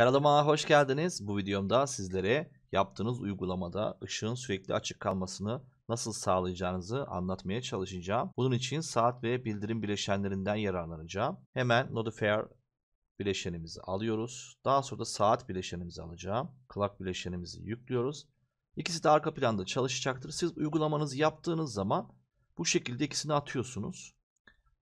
Kanalıma hoş geldiniz. Bu videomda sizlere yaptığınız uygulamada ışığın sürekli açık kalmasını nasıl sağlayacağınızı anlatmaya çalışacağım. Bunun için saat ve bildirim bileşenlerinden yararlanacağım. Hemen Notifier bileşenimizi alıyoruz. Daha sonra da saat bileşenimizi alacağım. Clock bileşenimizi yüklüyoruz. İkisi de arka planda çalışacaktır. Siz uygulamanızı yaptığınız zaman bu şekilde ikisini atıyorsunuz.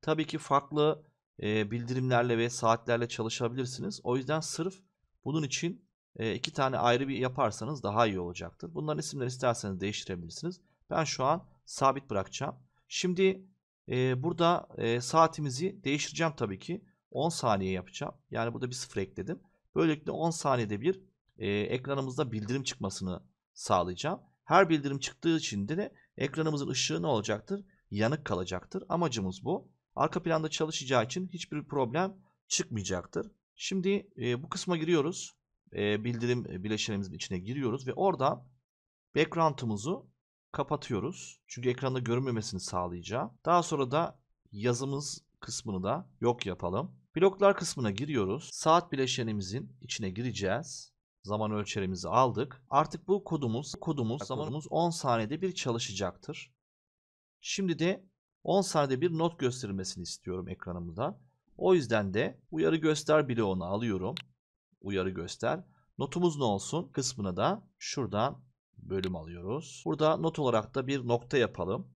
Tabii ki farklı e, bildirimlerle ve saatlerle çalışabilirsiniz. O yüzden sırf bunun için e, iki tane ayrı bir yaparsanız daha iyi olacaktır. Bunların isimlerini isterseniz değiştirebilirsiniz. Ben şu an sabit bırakacağım. Şimdi e, burada e, saatimizi değiştireceğim tabii ki. 10 saniye yapacağım. Yani burada bir sıfır ekledim. Böylelikle 10 saniyede bir e, ekranımızda bildirim çıkmasını sağlayacağım. Her bildirim çıktığı için de ekranımızın ışığı ne olacaktır? Yanık kalacaktır. Amacımız bu. Arka planda çalışacağı için hiçbir problem çıkmayacaktır. Şimdi e, bu kısma giriyoruz. E, bildirim bileşenimizin içine giriyoruz ve orada background'ımızı kapatıyoruz. Çünkü ekranda görünmemesini sağlayacağı. Daha sonra da yazımız kısmını da yok yapalım. Bloklar kısmına giriyoruz. Saat bileşenimizin içine gireceğiz. Zaman ölçerimizi aldık. Artık bu kodumuz, kodumuz, zamanımız 10 saniyede bir çalışacaktır. Şimdi de 10 saniyede bir not gösterilmesini istiyorum ekranımda. O yüzden de uyarı göster bloğunu alıyorum. Uyarı göster. Notumuz ne olsun kısmına da şuradan bölüm alıyoruz. Burada not olarak da bir nokta yapalım.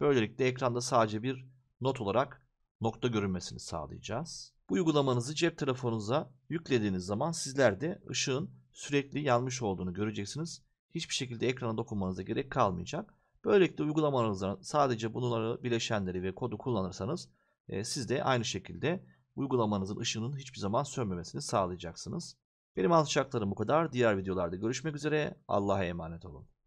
Böylelikle ekranda sadece bir not olarak nokta görünmesini sağlayacağız. Bu uygulamanızı cep telefonunuza yüklediğiniz zaman sizler de ışığın sürekli yanmış olduğunu göreceksiniz. Hiçbir şekilde ekrana dokunmanıza gerek kalmayacak. Böylelikle uygulamanızdan sadece bunları bileşenleri ve kodu kullanırsanız siz de aynı şekilde uygulamanızın ışığının hiçbir zaman sönmemesini sağlayacaksınız. Benim alçaklarım bu kadar. Diğer videolarda görüşmek üzere. Allah'a emanet olun.